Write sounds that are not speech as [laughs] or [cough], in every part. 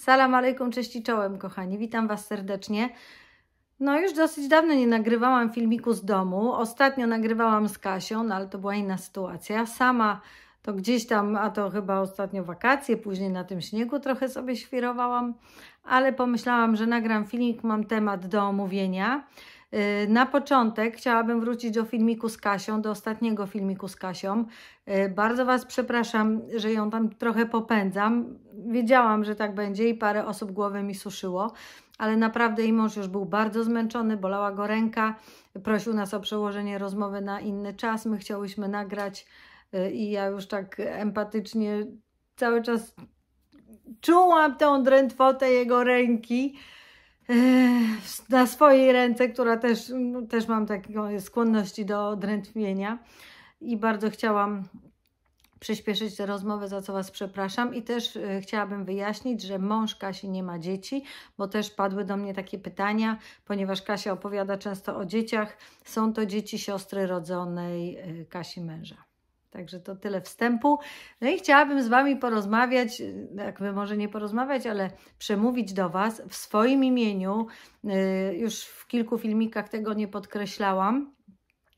Salam alejkum, cześć i czołem, kochani. Witam Was serdecznie. No już dosyć dawno nie nagrywałam filmiku z domu. Ostatnio nagrywałam z Kasią, no ale to była inna sytuacja. Sama to gdzieś tam, a to chyba ostatnio wakacje, później na tym śniegu trochę sobie świrowałam, ale pomyślałam, że nagram filmik, mam temat do omówienia. Y, na początek chciałabym wrócić do filmiku z Kasią, do ostatniego filmiku z Kasią. Y, bardzo Was przepraszam, że ją tam trochę popędzam. Wiedziałam, że tak będzie i parę osób głowy mi suszyło, ale naprawdę i mąż już był bardzo zmęczony, bolała go ręka, prosił nas o przełożenie rozmowy na inny czas. My chciałyśmy nagrać y, i ja już tak empatycznie cały czas czułam tą drętwotę jego ręki na swojej ręce, która też, no, też mam taką skłonności do drętwienia i bardzo chciałam przyspieszyć tę rozmowę, za co Was przepraszam. I też e, chciałabym wyjaśnić, że mąż Kasi nie ma dzieci, bo też padły do mnie takie pytania, ponieważ Kasia opowiada często o dzieciach. Są to dzieci siostry rodzonej e, Kasi męża. Także to tyle wstępu. No i chciałabym z Wami porozmawiać, jakby może nie porozmawiać, ale przemówić do Was w swoim imieniu. Y, już w kilku filmikach tego nie podkreślałam,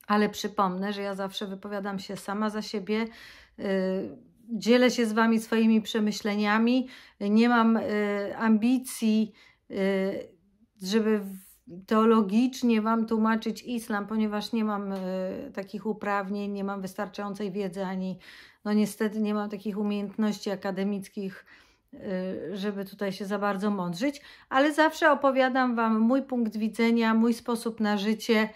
ale przypomnę, że ja zawsze wypowiadam się sama za siebie. Y, dzielę się z Wami swoimi przemyśleniami. Nie mam y, ambicji, żeby teologicznie Wam tłumaczyć islam, ponieważ nie mam y, takich uprawnień, nie mam wystarczającej wiedzy, ani no niestety nie mam takich umiejętności akademickich, y, żeby tutaj się za bardzo mądrzyć, ale zawsze opowiadam Wam mój punkt widzenia, mój sposób na życie.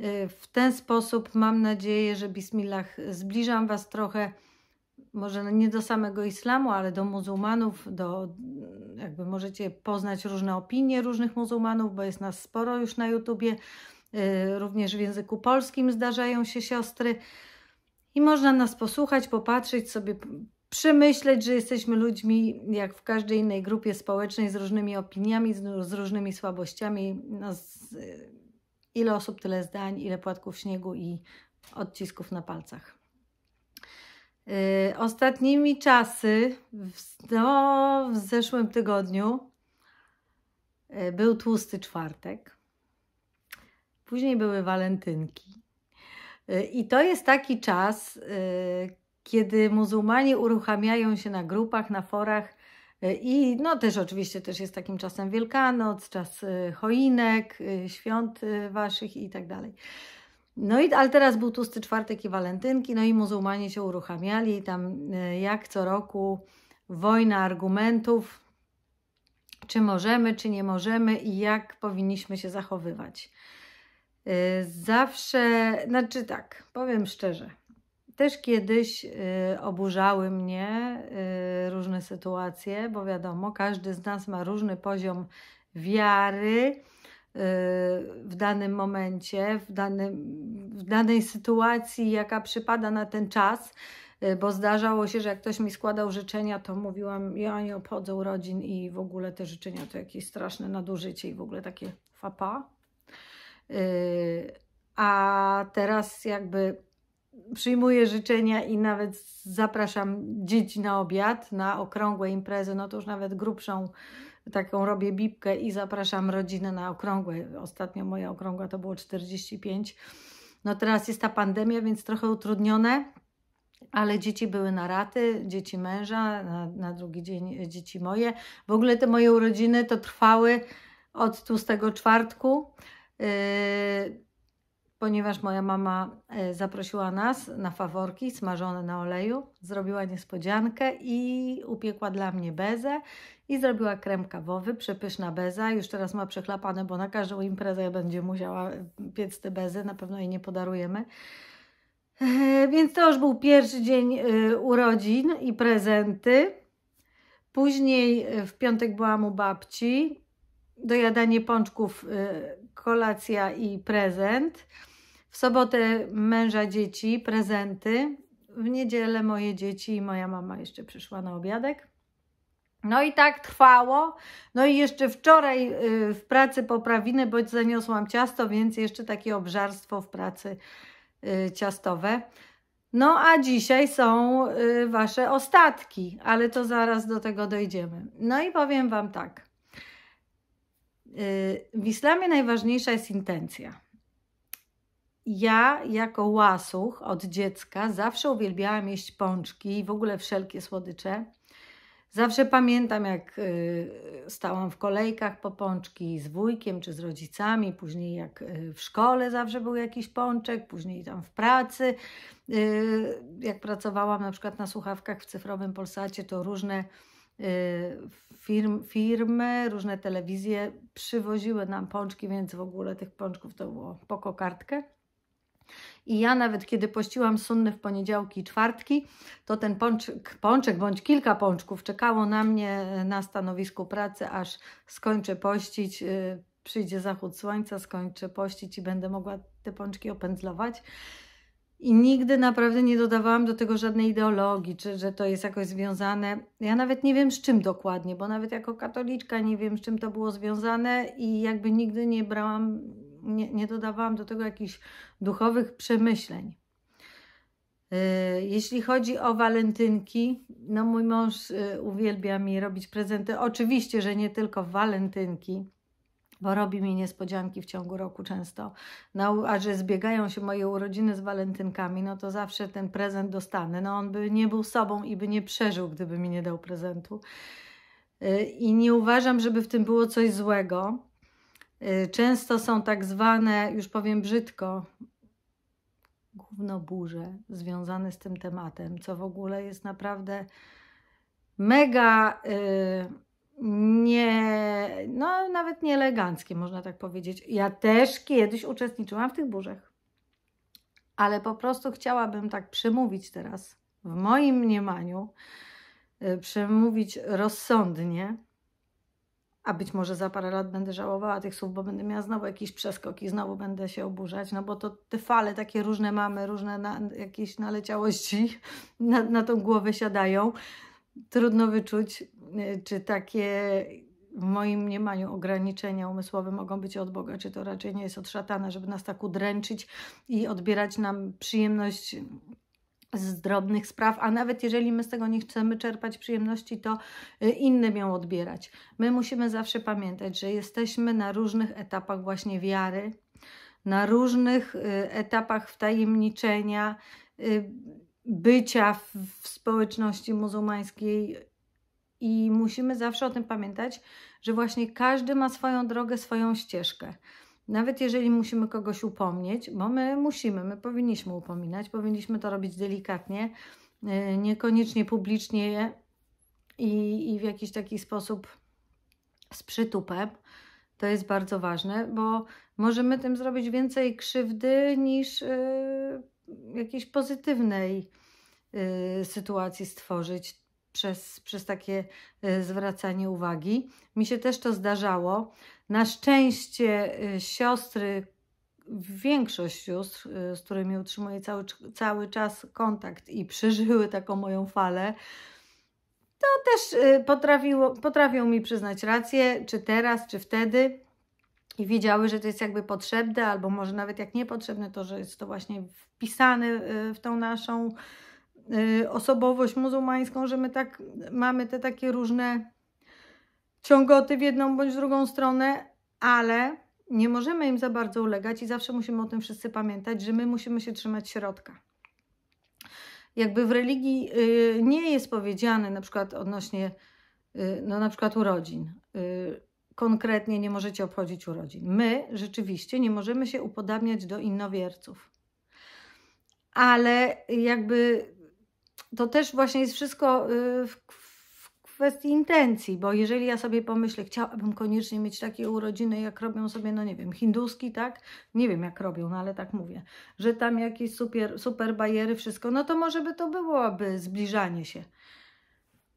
Y, w ten sposób mam nadzieję, że Bismillah zbliżam Was trochę może nie do samego islamu, ale do muzułmanów, do, jakby możecie poznać różne opinie różnych muzułmanów, bo jest nas sporo już na YouTubie, y, również w języku polskim zdarzają się siostry i można nas posłuchać, popatrzeć sobie, przemyśleć, że jesteśmy ludźmi jak w każdej innej grupie społecznej z różnymi opiniami, z, różnymi słabościami. No z, y, ile osób, tyle zdań, ile płatków śniegu i odcisków na palcach. Y, ostatnimi czasy, w, no, w zeszłym tygodniu, y, był tłusty czwartek. Później były walentynki. Y, I to jest taki czas, kiedy muzułmanie uruchamiają się na grupach, na forach i no też oczywiście też jest takim czasem Wielkanoc, czas choinek, świąt waszych i tak dalej. No i, ale teraz był tłusty czwartek i walentynki, no i muzułmanie się uruchamiali, tam e, jak co roku wojna argumentów, czy możemy, czy nie możemy i jak powinniśmy się zachowywać. E, zawsze, znaczy tak, powiem szczerze, też kiedyś e, oburzały mnie różne sytuacje, bo wiadomo, każdy z nas ma różny poziom wiary, w danym momencie, w, danym, w danej sytuacji, jaka przypada na ten czas, y, bo zdarzało się, że jak ktoś mi składał życzenia, to mówiłam, ja nie obchodzę urodzin i w ogóle te życzenia to jakieś straszne nadużycie i w ogóle takie fapa. Y, a teraz jakby przyjmuję życzenia i nawet zapraszam dzieci na obiad, na okrągłe imprezy, no to już nawet grubszą taką robię bibkę i zapraszam rodzinę na okrągłe. Ostatnio moja okrągła to było 45. No teraz jest ta pandemia, więc trochę utrudnione, ale dzieci były na raty, dzieci męża, na, na drugi dzień e, dzieci moje. W ogóle te moje urodziny to trwały od tłustego czwartku. Yy, ponieważ moja mama e, zaprosiła nas na faworki smażone na oleju, zrobiła niespodziankę i upiekła dla mnie bezę i zrobiła krem kawowy, przepyszna beza. Już teraz ma przechlapane, bo na każdą imprezę będzie musiała e, piec te bezy, na pewno jej nie podarujemy. E, więc to już był pierwszy dzień urodzin i prezenty. Później w piątek byłam u babci, dojadanie pączków kolacja i prezent. W sobotę męża dzieci, prezenty. W niedzielę moje dzieci i moja mama jeszcze przyszła na obiadek. No i tak trwało. No i jeszcze wczoraj y, w pracy poprawiny, bo zaniosłam ciasto, więc jeszcze takie obżarstwo w pracy y, ciastowe. No a dzisiaj są y, Wasze ostatki, ale to zaraz do tego dojdziemy. No i powiem Wam tak. Y, w islamie najważniejsza jest intencja. Ja jako łasuch od dziecka zawsze uwielbiałam jeść pączki i w ogóle wszelkie słodycze. Zawsze pamiętam, jak y, stałam w kolejkach po pączki z wujkiem czy z rodzicami, później jak y, w szkole zawsze był jakiś pączek, później tam w pracy. Jak pracowałam na przykład na słuchawkach w cyfrowym Polsacie, to różne Y, firm, firmy, różne telewizje przywoziły nam pączki, więc w ogóle tych pączków to było po kokardkę. I ja nawet kiedy pościłam sunny w poniedziałki i czwartki, to ten pączek, pączek bądź kilka pączków czekało na mnie e, na stanowisku pracy, aż skończę pościć, e, przyjdzie zachód słońca, skończę pościć i będę mogła te pączki opędzlować. I nigdy naprawdę nie dodawałam do tego żadnej ideologii, czy że to jest jakoś związane. Ja nawet nie wiem z czym dokładnie, bo nawet jako katoliczka nie wiem z czym to było związane i jakby nigdy nie brałam, nie, nie dodawałam do tego jakichś duchowych przemyśleń. Y, jeśli chodzi o walentynki, no mój mąż y, uwielbia mi robić prezenty. Oczywiście, że nie tylko walentynki bo robi mi niespodzianki w ciągu roku często. No, a że zbiegają się moje urodziny z walentynkami, no to zawsze ten prezent dostanę. No on by nie był sobą i by nie przeżył, gdyby mi nie dał prezentu. Y, I nie uważam, żeby w tym było coś złego. Y, często są tak zwane, już powiem brzydko, gówno burze związane z tym tematem, co w ogóle jest naprawdę mega... Yy, nie, no nawet nie eleganckie, można tak powiedzieć. Ja też kiedyś uczestniczyłam w tych burzach, ale po prostu chciałabym tak przemówić teraz, w moim mniemaniu, y, przemówić rozsądnie, a być może za parę lat będę żałowała tych słów, bo będę miała znowu jakieś i znowu będę się oburzać, no bo to te fale takie różne mamy, różne na, jakieś naleciałości [laughs] na, na tą głowę siadają. Trudno wyczuć, Y, czy takie w moim mniemaniu ograniczenia umysłowe mogą być od Boga, czy to raczej nie jest od szatana, żeby nas tak udręczyć i odbierać nam przyjemność z drobnych spraw, a nawet jeżeli my z tego nie chcemy czerpać przyjemności, to y, innym ją odbierać. My musimy zawsze pamiętać, że jesteśmy na różnych etapach właśnie wiary, na różnych y, etapach wtajemniczenia, bycia w społeczności muzułmańskiej, i musimy zawsze o tym pamiętać, że właśnie każdy ma swoją drogę, swoją ścieżkę. Nawet jeżeli musimy kogoś upomnieć, bo my musimy, my powinniśmy upominać, powinniśmy to robić delikatnie, y, niekoniecznie publicznie i, i w jakiś taki sposób z przytupem. To jest bardzo ważne, bo możemy tym zrobić więcej krzywdy niż yy, jakiejś pozytywnej yy, sytuacji stworzyć przez, przez takie e, zwracanie uwagi. Mi się też to zdarzało. Na szczęście e, siostry, większość sióstr, e, z którymi utrzymuję cały, cały czas kontakt i przeżyły taką moją falę, to też potrafiło, potrafią mi przyznać rację, czy teraz, czy wtedy. I wiedziały, że to jest jakby potrzebne, albo może nawet jak niepotrzebne, to że jest to właśnie wpisane w tą naszą Y, osobowość muzułmańską, że my tak mamy te takie różne ciągoty w jedną bądź drugą stronę, ale nie możemy im za bardzo ulegać i zawsze musimy o tym wszyscy pamiętać, że my musimy się trzymać środka. Jakby w religii y, nie jest powiedziane na przykład odnośnie y, no na przykład urodzin. Konkretnie nie możecie obchodzić urodzin. My rzeczywiście nie możemy się upodabniać do innowierców. Ale jakby to też właśnie jest wszystko y, w, w kwestii intencji, bo jeżeli ja sobie pomyślę, chciałabym koniecznie mieć takie urodziny, jak robią sobie, no nie wiem, hinduski, tak? Nie wiem, jak robią, no ale tak mówię, że tam jakieś super, super bajery, wszystko, no to może by to byłoby zbliżanie się.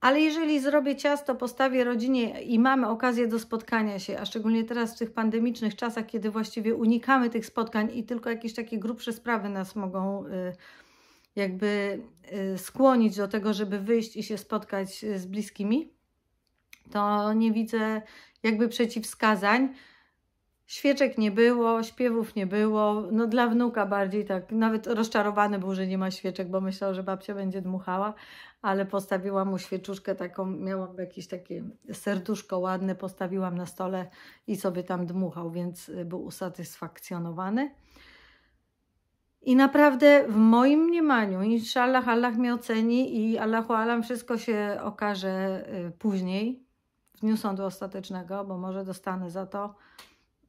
Ale jeżeli zrobię ciasto, postawię rodzinie i mamy okazję do spotkania się, a szczególnie teraz w tych pandemicznych czasach, kiedy właściwie unikamy tych spotkań i tylko jakieś takie grubsze sprawy nas mogą... Yy, jakby y, skłonić do tego, żeby wyjść i się spotkać y, z bliskimi, to nie widzę jakby przeciwwskazań. Świeczek nie było, śpiewów nie było. No dla wnuka bardziej tak. Nawet rozczarowany był, że nie ma świeczek, bo myślał, że babcia będzie dmuchała, ale postawiłam mu świeczuszkę taką, miałam jakieś takie serduszko ładne, postawiłam na stole i sobie tam dmuchał, więc y, był usatysfakcjonowany. I naprawdę w moim mniemaniu, inshallah Allah mnie oceni i Allahu Alam wszystko się okaże y, później, w dniu sądu ostatecznego, bo może dostanę za to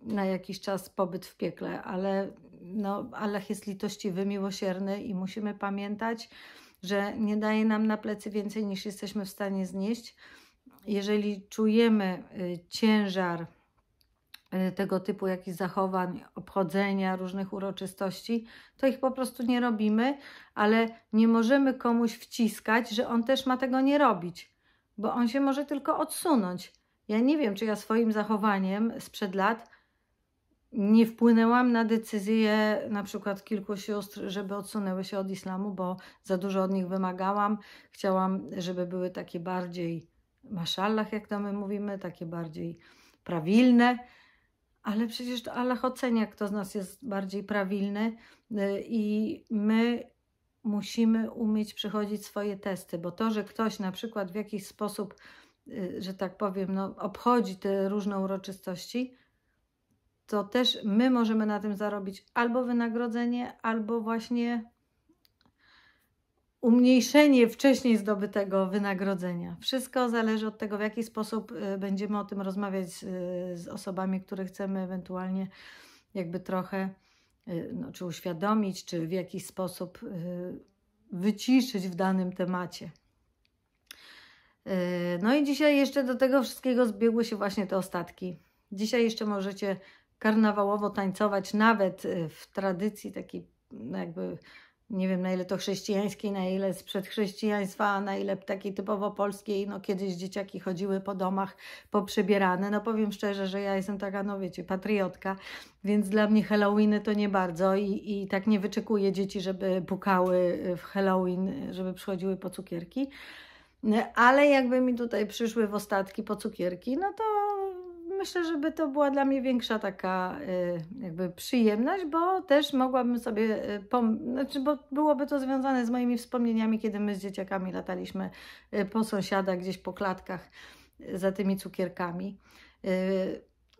na jakiś czas pobyt w piekle, ale no, Allah jest litościwy, miłosierny i musimy pamiętać, że nie daje nam na plecy więcej niż jesteśmy w stanie znieść. Jeżeli czujemy y, ciężar, Y, tego typu jakichś zachowań, obchodzenia, różnych uroczystości, to ich po prostu nie robimy, ale nie możemy komuś wciskać, że on też ma tego nie robić, bo on się może tylko odsunąć. Ja nie wiem, czy ja swoim zachowaniem sprzed lat nie wpłynęłam na decyzję na przykład kilku sióstr, żeby odsunęły się od islamu, bo za dużo od nich wymagałam. Chciałam, żeby były takie bardziej maszallach, jak to my mówimy, takie bardziej prawilne, ale przecież to Allah ocenia, kto z nas jest bardziej prawilny y, i my musimy umieć przechodzić swoje testy, bo to, że ktoś na przykład w jakiś sposób, y, że tak powiem, no, obchodzi te różne uroczystości, to też my możemy na tym zarobić albo wynagrodzenie, albo właśnie umniejszenie wcześniej zdobytego wynagrodzenia. Wszystko zależy od tego, w jaki sposób y, będziemy o tym rozmawiać z, y, z osobami, które chcemy ewentualnie jakby trochę y, no, czy uświadomić, czy w jakiś sposób wyciszyć w danym temacie. No i dzisiaj jeszcze do tego wszystkiego zbiegły się właśnie te ostatki. Dzisiaj jeszcze możecie karnawałowo tańcować nawet w tradycji takiej no, jakby nie wiem na ile to chrześcijańskie, na ile sprzed chrześcijaństwa, a na ile takiej typowo polskiej, no kiedyś dzieciaki chodziły po domach poprzebierane. no powiem szczerze, że ja jestem taka, no wiecie, patriotka, więc dla mnie Halloweeny to nie bardzo i, i tak nie wyczekuję dzieci, żeby pukały w Halloween, żeby przychodziły po cukierki, ale jakby mi tutaj przyszły w ostatki po cukierki, no to myślę, żeby to była dla mnie większa taka y, jakby przyjemność, bo też mogłabym sobie, y, pom- znaczy, bo byłoby to związane z moimi wspomnieniami, kiedy my z dzieciakami lataliśmy y, po sąsiadach, gdzieś po klatkach za tymi cukierkami.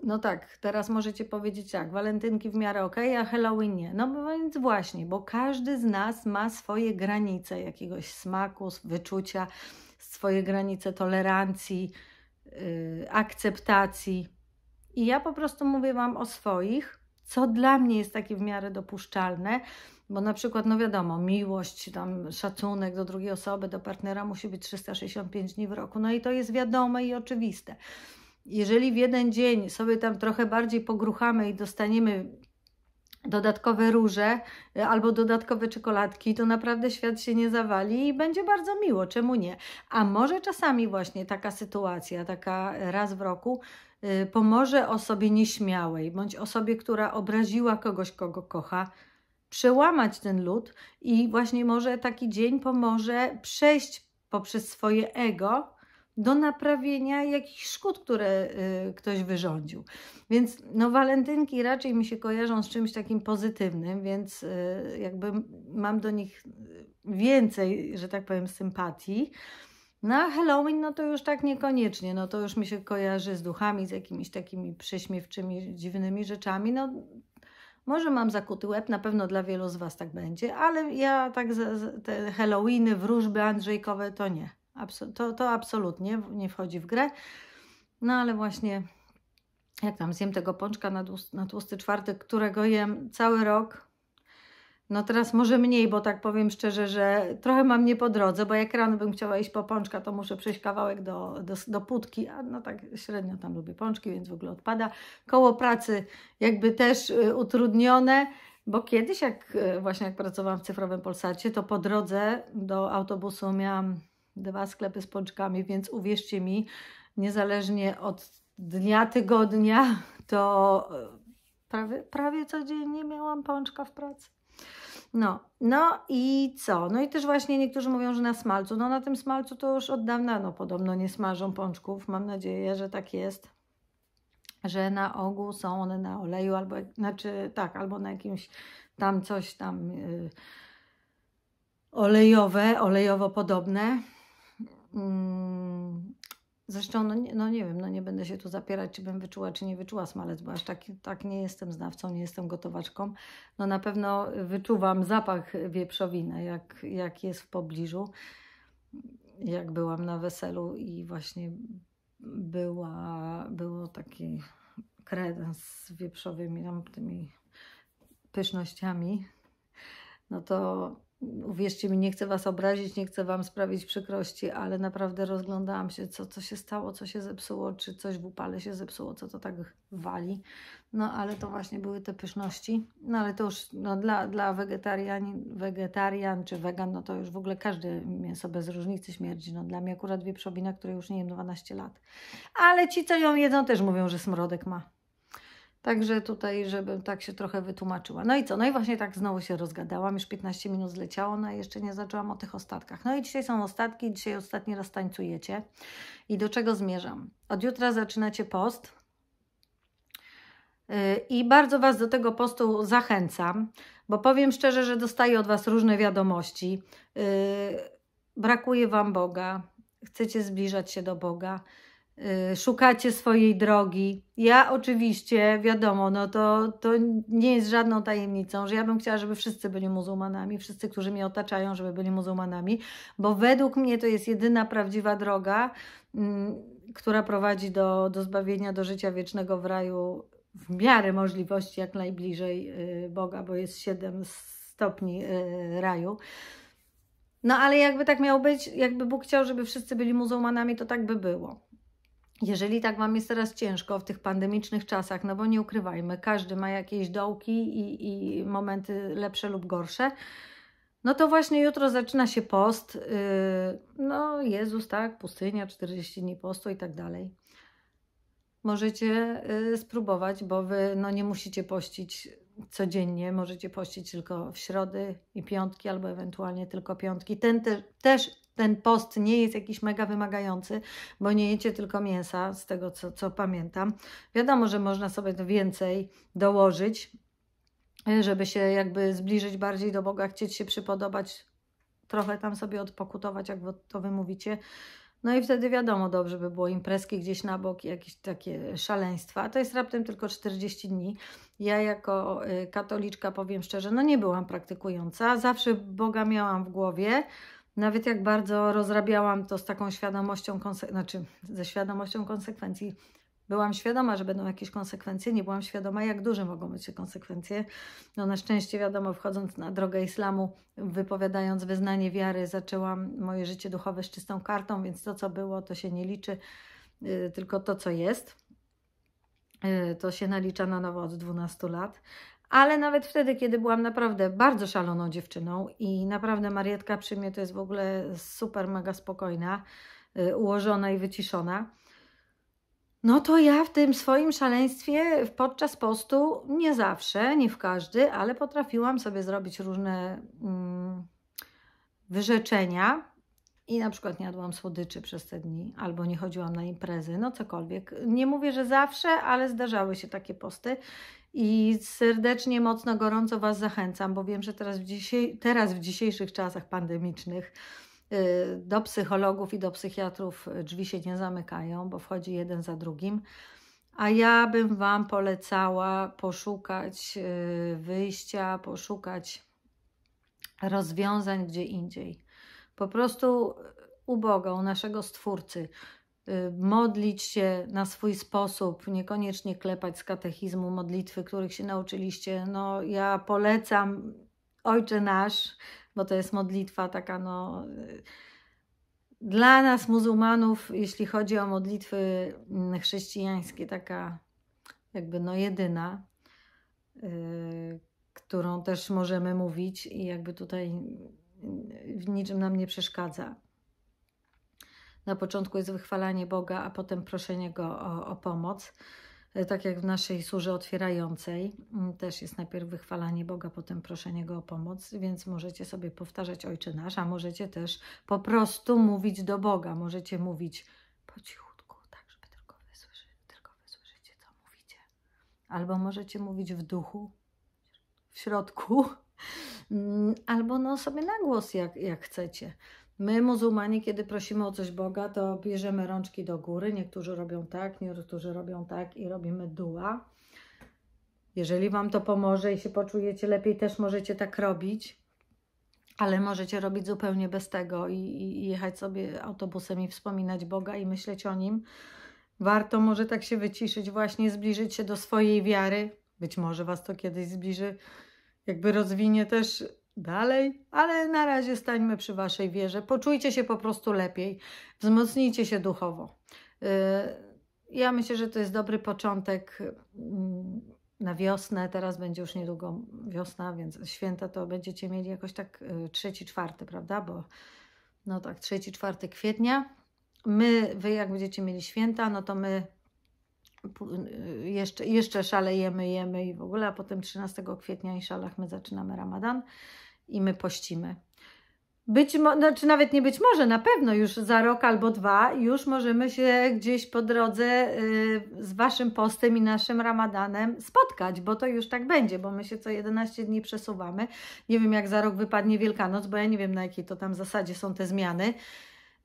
No tak, teraz możecie powiedzieć tak, walentynki w miarę ok, a Halloween nie. No więc właśnie, bo każdy z nas ma swoje granice jakiegoś smaku, wyczucia, swoje granice tolerancji, Y, akceptacji. I ja po prostu mówię Wam o swoich, co dla mnie jest takie w miarę dopuszczalne, bo na przykład, no wiadomo, miłość, tam szacunek do drugiej osoby, do partnera musi być 365 dni w roku. No i to jest wiadome i oczywiste. Jeżeli w jeden dzień sobie tam trochę bardziej pogruchamy i dostaniemy dodatkowe róże e, albo dodatkowe czekoladki, to naprawdę świat się nie zawali i będzie bardzo miło, czemu nie? A może czasami właśnie taka sytuacja, taka raz w roku e, pomoże osobie nieśmiałej bądź osobie, która obraziła kogoś, kogo kocha, przełamać ten lód i właśnie może taki dzień pomoże przejść poprzez swoje ego do naprawienia jakichś szkód, które y, ktoś wyrządził. Więc no, walentynki raczej mi się kojarzą z czymś takim pozytywnym, więc y, jakby mam do nich więcej, że tak powiem, sympatii. Na no, Halloween, no to już tak niekoniecznie, no to już mi się kojarzy z duchami, z jakimiś takimi prześmiewczymi, dziwnymi rzeczami. No, może mam zakuty łeb, na pewno dla wielu z Was tak będzie, ale ja tak te Halloweeny, wróżby andrzejkowe to nie to, to absolutnie nie wchodzi w grę. No ale właśnie jak tam zjem tego pączka na tłusty, na tłusty czwartek, którego jem cały rok, no teraz może mniej, bo tak powiem szczerze, że trochę mam nie po drodze, bo jak rano bym chciała iść po pączka, to muszę przejść kawałek do, do, do putki, a no tak średnio tam lubię pączki, więc w ogóle odpada. Koło pracy jakby też y, utrudnione, bo kiedyś jak y, właśnie jak pracowałam w cyfrowym Polsacie, to po drodze do autobusu miałam dwa sklepy z pączkami, więc uwierzcie mi, niezależnie od dnia, tygodnia, to e, prawie, prawie codziennie miałam pączka w pracy. No, no i co? No i też właśnie niektórzy mówią, że na smalcu. No na tym smalcu to już od dawna no, podobno nie smażą pączków. Mam nadzieję, że tak jest. Że na ogół są one na oleju albo, znaczy tak, albo na jakimś tam coś tam yy, olejowe, olejowo podobne. Mm, zresztą, no nie, no nie wiem, no nie będę się tu zapierać, czy bym wyczuła, czy nie wyczuła smalec, bo aż tak, tak nie jestem znawcą, nie jestem gotowaczką. No na pewno wyczuwam zapach wieprzowiny, jak, jak jest w pobliżu. Jak byłam na weselu i właśnie była, było taki kredens z wieprzowymi tam tymi pysznościami, no to uwierzcie mi, nie chcę Was obrazić, nie chcę Wam sprawić przykrości, ale naprawdę rozglądałam się, co, co się stało, co się zepsuło, czy coś w upale się zepsuło, co to tak wali. No ale to właśnie były te pyszności. No ale to już no, dla, dla wegetarian wegetarian czy wegan, no to już w ogóle każdy mięso bez różnicy śmierdzi. No dla mnie akurat wieprzowina, której już nie jem 12 lat. Ale ci, co ją jedzą, też mówią, że smrodek ma. Także tutaj, żebym tak się trochę wytłumaczyła. No i co? No i właśnie tak znowu się rozgadałam, już 15 minut zleciało, no i jeszcze nie zaczęłam o tych ostatkach. No i dzisiaj są ostatki, dzisiaj ostatni raz tańcujecie. I do czego zmierzam? Od jutra zaczynacie post. Y, I bardzo Was do tego postu zachęcam, bo powiem szczerze, że dostaję od Was różne wiadomości. Y, brakuje Wam Boga, chcecie zbliżać się do Boga Y, szukacie swojej drogi. Ja oczywiście, wiadomo, no to, to nie jest żadną tajemnicą, że ja bym chciała, żeby wszyscy byli muzułmanami, wszyscy, którzy mnie otaczają, żeby byli muzułmanami, bo według mnie to jest jedyna prawdziwa droga, mm, która prowadzi do, do zbawienia, do życia wiecznego w raju w miarę możliwości jak najbliżej y, Boga, bo jest 7 stopni y, raju. No ale jakby tak miało być, jakby Bóg chciał, żeby wszyscy byli muzułmanami, to tak by było. Jeżeli tak Wam jest teraz ciężko w tych pandemicznych czasach, no bo nie ukrywajmy, każdy ma jakieś dołki i, i momenty lepsze lub gorsze, no to właśnie jutro zaczyna się post. Y, no, Jezus, tak, pustynia, 40 dni postu i tak dalej. Możecie y, spróbować, bo Wy no, nie musicie pościć codziennie, możecie pościć tylko w środy i piątki, albo ewentualnie tylko piątki. Ten te, też ten post nie jest jakiś mega wymagający, bo nie jecie tylko mięsa, z tego co, co pamiętam. Wiadomo, że można sobie to więcej dołożyć, y, żeby się jakby zbliżyć bardziej do Boga, chcieć się przypodobać, trochę tam sobie odpokutować, jak to wy mówicie. No i wtedy wiadomo, dobrze by było imprezki gdzieś na bok i jakieś takie szaleństwa. to jest raptem tylko 40 dni. Ja jako y, katoliczka powiem szczerze, no nie byłam praktykująca. Zawsze Boga miałam w głowie, nawet jak bardzo rozrabiałam to z taką świadomością, znaczy ze świadomością konsekwencji, byłam świadoma, że będą jakieś konsekwencje, nie byłam świadoma, jak duże mogą być te konsekwencje. No na szczęście, wiadomo, wchodząc na drogę islamu, wypowiadając wyznanie wiary, zaczęłam moje życie duchowe z czystą kartą, więc to, co było, to się nie liczy, y, tylko to, co jest. Y, to się nalicza na nowo od 12 lat. Ale nawet wtedy, kiedy byłam naprawdę bardzo szaloną dziewczyną i naprawdę Marietka przy mnie to jest w ogóle super, mega spokojna, y, ułożona i wyciszona, no to ja w tym swoim szaleństwie podczas postu nie zawsze, nie w każdy, ale potrafiłam sobie zrobić różne mm, wyrzeczenia, i na przykład nie jadłam słodyczy przez te dni, albo nie chodziłam na imprezy, no cokolwiek. Nie mówię, że zawsze, ale zdarzały się takie posty i serdecznie, mocno, gorąco Was zachęcam, bo wiem, że teraz w, teraz w dzisiejszych czasach pandemicznych y, do psychologów i do psychiatrów drzwi się nie zamykają, bo wchodzi jeden za drugim. A ja bym Wam polecała poszukać y, wyjścia, poszukać rozwiązań gdzie indziej. Po prostu u Boga, u naszego Stwórcy. Y, modlić się na swój sposób, niekoniecznie klepać z katechizmu modlitwy, których się nauczyliście. No, ja polecam Ojcze Nasz, bo to jest modlitwa taka, no. Dla nas, muzułmanów, jeśli chodzi o modlitwy mm, chrześcijańskie, taka jakby no jedyna, yy, którą też możemy mówić i jakby tutaj mm, w niczym nam nie przeszkadza. Na początku jest wychwalanie Boga, a potem proszenie Go o, o pomoc. E, tak jak w naszej surze otwierającej, też jest najpierw wychwalanie Boga, potem proszenie Go o pomoc, więc możecie sobie powtarzać Ojcze Nasz, a możecie też po prostu mówić do Boga, możecie mówić po cichutku, tak żeby tylko, wysłyszy, tylko wysłyszycie, co mówicie. Albo możecie mówić w duchu, w środku, [laughs] albo no sobie na głos, jak, jak chcecie. My, muzułmanie, kiedy prosimy o coś Boga, to bierzemy rączki do góry. Niektórzy robią tak, niektórzy robią tak i robimy duła. Jeżeli Wam to pomoże i się poczujecie lepiej, też możecie tak robić, ale możecie robić zupełnie bez tego i, i jechać sobie autobusem i wspominać Boga i myśleć o Nim. Warto może tak się wyciszyć, właśnie zbliżyć się do swojej wiary. Być może Was to kiedyś zbliży, jakby rozwinie też dalej, ale na razie stańmy przy Waszej wierze. Poczujcie się po prostu lepiej, wzmocnijcie się duchowo. Y, ja myślę, że to jest dobry początek mm, na wiosnę. Teraz będzie już niedługo wiosna, więc święta to będziecie mieli jakoś tak y, trzeci, czwarty, prawda? Bo no tak, trzeci, czwarty kwietnia. My, wy jak będziecie mieli święta, no to my y, jeszcze, jeszcze szalejemy, jemy i w ogóle, a potem 13 kwietnia i szalach my zaczynamy ramadan i my pościmy. Być mo- znaczy nawet nie być może, na pewno już za rok albo dwa już możemy się gdzieś po drodze y, z Waszym postem i naszym ramadanem spotkać, bo to już tak będzie, bo my się co 11 dni przesuwamy. Nie wiem jak za rok wypadnie Wielkanoc, bo ja nie wiem na jakiej to tam zasadzie są te zmiany.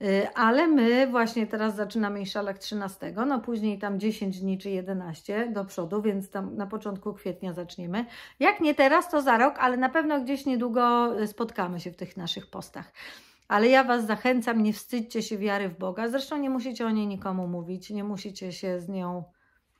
Y, ale my właśnie teraz zaczynamy Inszalach 13, no później tam 10 dni czy 11 do przodu, więc tam na początku kwietnia zaczniemy. Jak nie teraz, to za rok, ale na pewno gdzieś niedługo y, spotkamy się w tych naszych postach. Ale ja Was zachęcam, nie wstydźcie się wiary w Boga. Zresztą nie musicie o niej nikomu mówić, nie musicie się z nią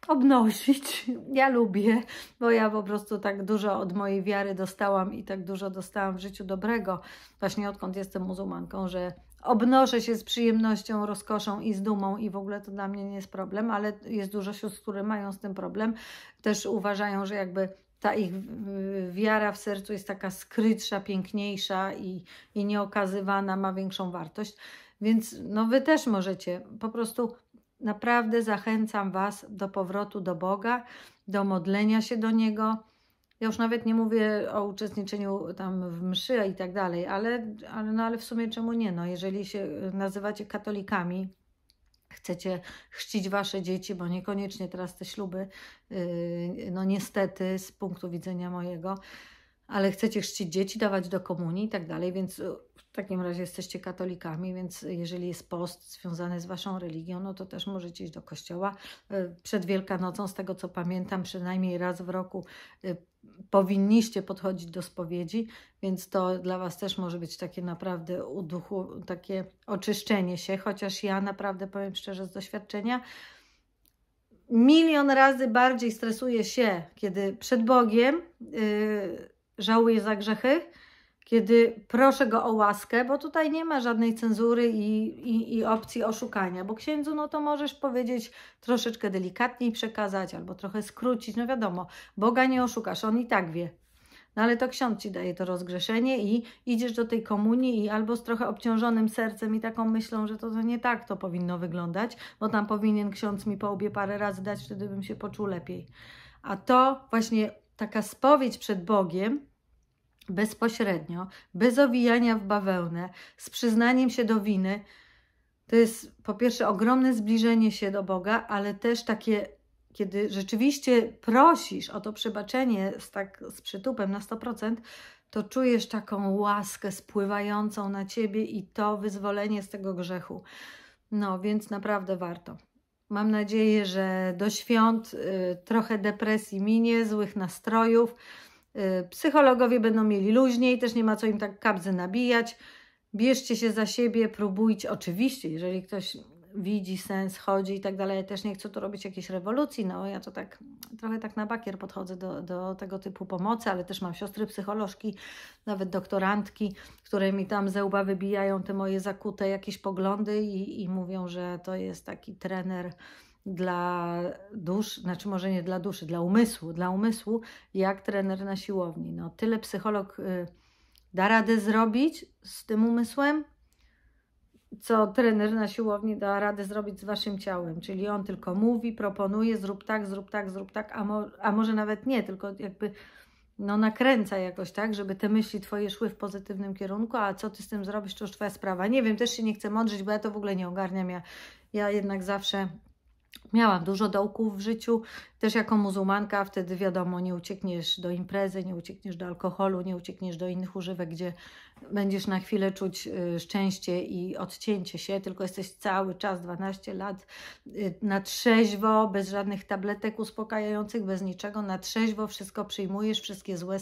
obnosić. [laughs] Ja lubię, bo ja po prostu tak dużo od mojej wiary dostałam i tak dużo dostałam w życiu dobrego, właśnie odkąd jestem muzułmanką, że obnoszę się z przyjemnością, rozkoszą i z dumą i w ogóle to dla mnie nie jest problem, ale jest dużo sióstr, które mają z tym problem, też uważają, że jakby ta ich wiara w sercu jest taka skrytsza, piękniejsza i, i nieokazywana, ma większą wartość. Więc no wy też możecie, po prostu naprawdę zachęcam was do powrotu do Boga, do modlenia się do Niego, ja już nawet nie mówię o uczestniczeniu tam w mszy i tak dalej, ale, ale, no, ale w sumie czemu nie? No, jeżeli się y, nazywacie katolikami, chcecie chrzcić wasze dzieci, bo niekoniecznie teraz te śluby, y, no niestety z punktu widzenia mojego, ale chcecie chrzcić dzieci, dawać do komunii i tak dalej, więc y, w takim razie jesteście katolikami, więc jeżeli jest post związany z waszą religią, no to też możecie iść do kościoła. Przed Wielkanocą, z tego co pamiętam, przynajmniej raz w roku powinniście podchodzić do spowiedzi, więc to dla Was też może być takie naprawdę uduchu, takie oczyszczenie się, chociaż ja naprawdę powiem szczerze z doświadczenia, milion razy bardziej stresuję się, kiedy przed Bogiem yy, żałuję za grzechy, kiedy proszę go o łaskę, bo tutaj nie ma żadnej cenzury i, i, i, opcji oszukania, bo księdzu, no to możesz powiedzieć troszeczkę delikatniej przekazać albo trochę skrócić, no wiadomo, Boga nie oszukasz, on i tak wie. No ale to ksiądz ci daje to rozgrzeszenie i idziesz do tej komunii i albo z trochę obciążonym sercem i taką myślą, że to, to nie tak to powinno wyglądać, bo tam powinien ksiądz mi po obie parę razy dać, wtedy bym się poczuł lepiej. A to właśnie taka spowiedź przed Bogiem, bezpośrednio, bez owijania w bawełnę, z przyznaniem się do winy, to jest po pierwsze ogromne zbliżenie się do Boga, ale też takie, kiedy rzeczywiście prosisz o to przebaczenie z, tak, z przytupem na 100%, to czujesz taką łaskę spływającą na ciebie i to wyzwolenie z tego grzechu. No więc naprawdę warto. Mam nadzieję, że do świąt y, trochę depresji minie, złych nastrojów. Y, psychologowie będą mieli luźniej, też nie ma co im tak kabzy nabijać. Bierzcie się za siebie, próbujcie. Oczywiście, jeżeli ktoś widzi sens, chodzi i tak dalej, ja też nie chcę tu robić jakiejś rewolucji. No, ja to tak trochę tak na bakier podchodzę do, do tego typu pomocy, ale też mam siostry psycholożki, nawet doktorantki, które mi tam ze łba wybijają te moje zakute jakieś poglądy i, i mówią, że to jest taki trener dla duszy, znaczy może nie dla duszy, dla umysłu, dla umysłu, jak trener na siłowni. No, tyle psycholog y, da radę zrobić z tym umysłem, co trener na siłowni da radę zrobić z waszym ciałem. Czyli on tylko mówi, proponuje, zrób tak, zrób tak, zrób tak, a, mo a może nawet nie, tylko jakby no, nakręca jakoś tak, żeby te myśli twoje szły w pozytywnym kierunku, a co ty z tym zrobisz, to już twoja sprawa. Nie wiem, też się nie chcę mądrzyć, bo ja to w ogóle nie ogarniam. Ja, ja jednak zawsze Miałam dużo dołków w życiu, też jako muzułmanka, wtedy wiadomo, nie uciekniesz do imprezy, nie uciekniesz do alkoholu, nie uciekniesz do innych używek, gdzie będziesz na chwilę czuć y, szczęście i odcięcie się, tylko jesteś cały czas 12 lat y, na trzeźwo, bez żadnych tabletek uspokajających, bez niczego, na trzeźwo wszystko przyjmujesz, wszystkie złe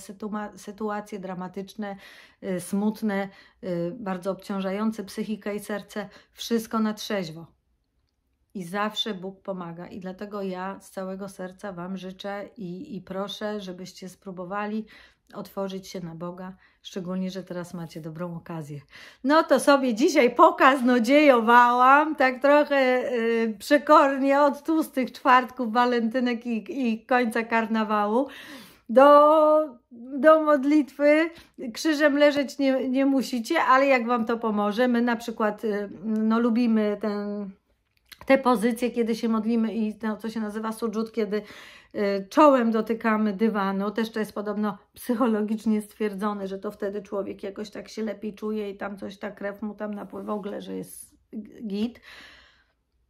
sytuacje dramatyczne, y, smutne, bardzo obciążające psychikę i serce, wszystko na trzeźwo i zawsze Bóg pomaga. I dlatego ja z całego serca Wam życzę i, i proszę, żebyście spróbowali otworzyć się na Boga, szczególnie, że teraz macie dobrą okazję. No to sobie dzisiaj pokaznodziejowałam, tak trochę yy, przekornie od tłustych czwartków, walentynek i, i końca karnawału do, do modlitwy. Krzyżem leżeć nie, nie musicie, ale jak Wam to pomoże, my na przykład y, no, lubimy ten te pozycje, kiedy się modlimy i to, no, co się nazywa sujud, kiedy y, czołem dotykamy dywanu, też to jest podobno psychologicznie stwierdzone, że to wtedy człowiek jakoś tak się lepiej czuje i tam coś, ta krew mu tam napływa, w ogóle, że jest git.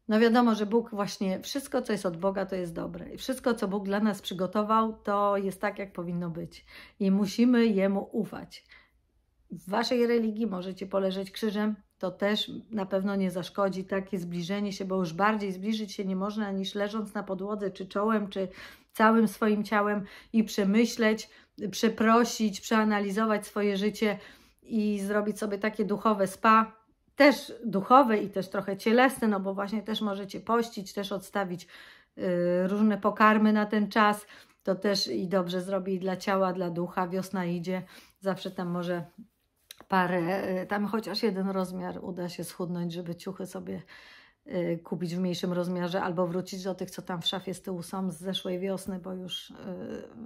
No wiadomo, że Bóg właśnie, wszystko co jest od Boga to jest dobre i wszystko co Bóg dla nas przygotował to jest tak jak powinno być i musimy Jemu ufać. W Waszej religii możecie poleżeć krzyżem, to też na pewno nie zaszkodzi takie zbliżenie się, bo już bardziej zbliżyć się nie można niż leżąc na podłodze, czy czołem, czy całym swoim ciałem i przemyśleć, przeprosić, przeanalizować swoje życie i zrobić sobie takie duchowe spa, też duchowe i też trochę cielesne, no bo właśnie też możecie pościć, też odstawić y, różne pokarmy na ten czas. To też i dobrze zrobi i dla ciała, dla ducha. Wiosna idzie, zawsze tam może parę, y, tam chociaż jeden rozmiar uda się schudnąć, żeby ciuchy sobie y, kupić w mniejszym rozmiarze albo wrócić do tych, co tam w szafie z tyłu są z zeszłej wiosny, bo już y,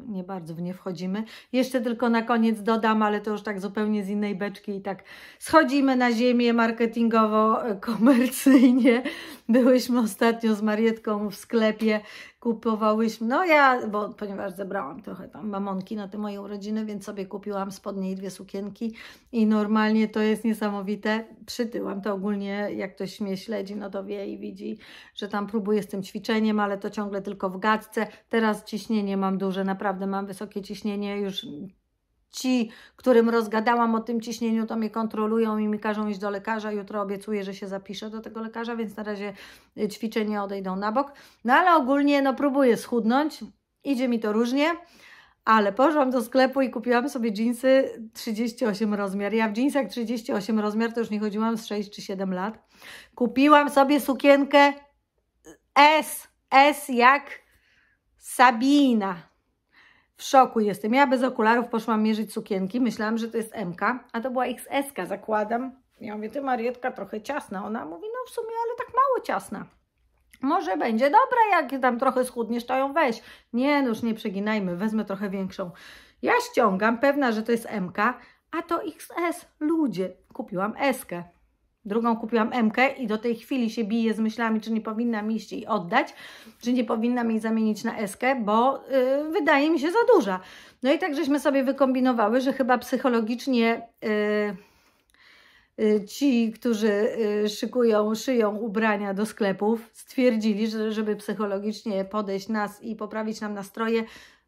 nie bardzo w nie wchodzimy. Jeszcze tylko na koniec dodam, ale to już tak zupełnie z innej beczki i tak schodzimy na ziemię marketingowo-komercyjnie Byłyśmy ostatnio z Marietką w sklepie, kupowałyśmy, no ja, bo ponieważ zebrałam trochę tam mamonki na te moje urodziny, więc sobie kupiłam spodnie i dwie sukienki i normalnie to jest niesamowite. Przytyłam to ogólnie, jak ktoś mnie śledzi, no to wie i widzi, że tam próbuję z tym ćwiczeniem, ale to ciągle tylko w gadce. Teraz ciśnienie mam duże, naprawdę mam wysokie ciśnienie, już ci, którym rozgadałam o tym ciśnieniu, to mnie kontrolują i mi każą iść do lekarza. Jutro obiecuję, że się zapiszę do tego lekarza, więc na razie y, ćwiczenia odejdą na bok. No ale ogólnie no, próbuję schudnąć, idzie mi to różnie. Ale poszłam do sklepu i kupiłam sobie dżinsy 38 rozmiar. Ja w dżinsach 38 rozmiar to już nie chodziłam z 6 czy 7 lat. Kupiłam sobie sukienkę S, S jak Sabina. W szoku jestem. Ja bez okularów poszłam mierzyć sukienki. Myślałam, że to jest MK, a to była XS, zakładam. Ja mówię, ty Marietka trochę ciasna. Ona mówi, no w sumie, ale tak mało ciasna. Może będzie dobra, jak tam trochę schudniesz, to ją weź. Nie, no już nie przeginajmy, wezmę trochę większą. Ja ściągam, pewna, że to jest MK, a to XS. Ludzie, kupiłam S. -kę. Drugą kupiłam MK i do tej chwili się bije z myślami, czy nie powinnam iść i oddać, czy nie powinnam jej zamienić na SK, bo y, wydaje mi się za duża. No i tak żeśmy sobie wykombinowały, że chyba psychologicznie y, y, ci, którzy szykują, szyją ubrania do sklepów, stwierdzili, że żeby psychologicznie podejść nas i poprawić nam nastroje,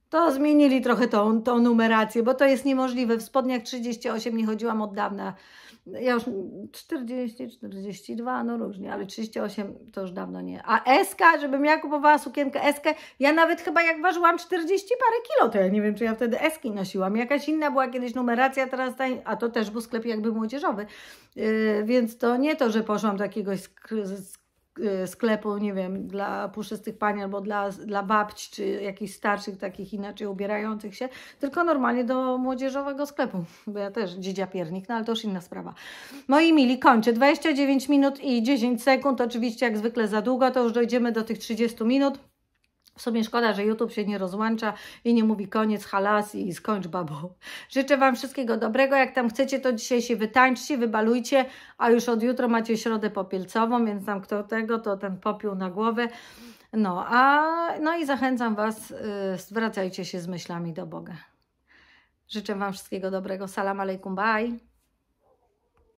to zmienili trochę tą, tą numerację, bo to jest niemożliwe. W spodniach 38 nie chodziłam od dawna. Ja już 40, 42, no różnie, ale 38 to już dawno nie. A Eska, żebym ja kupowała sukienkę Eskę, ja nawet chyba jak ważyłam 40 parę kilo, to ja nie wiem, czy ja wtedy Eski nosiłam. Jakaś inna była kiedyś numeracja, teraz ta, a to też był sklep jakby młodzieżowy. Yy, więc to nie to, że poszłam do jakiegoś sklepu, Y, sklepu, nie wiem, dla puszystych pani albo dla, dla babci, czy jakichś starszych, takich inaczej ubierających się, tylko normalnie do młodzieżowego sklepu, bo ja też piernik, no ale to już inna sprawa. Moi mili, kończę. 29 minut i 10 sekund, oczywiście jak zwykle za długo, to już dojdziemy do tych 30 minut. W sumie szkoda, że YouTube się nie rozłącza i nie mówi koniec, halas i skończ babu. Życzę Wam wszystkiego dobrego. Jak tam chcecie, to dzisiaj się wytańczcie, wybalujcie, a już od jutro macie środę popielcową, więc tam kto tego, to ten popiół na głowę. No, a, no i zachęcam Was, yy, zwracajcie się z myślami do Boga. Życzę Wam wszystkiego dobrego. Salam aleikum bye.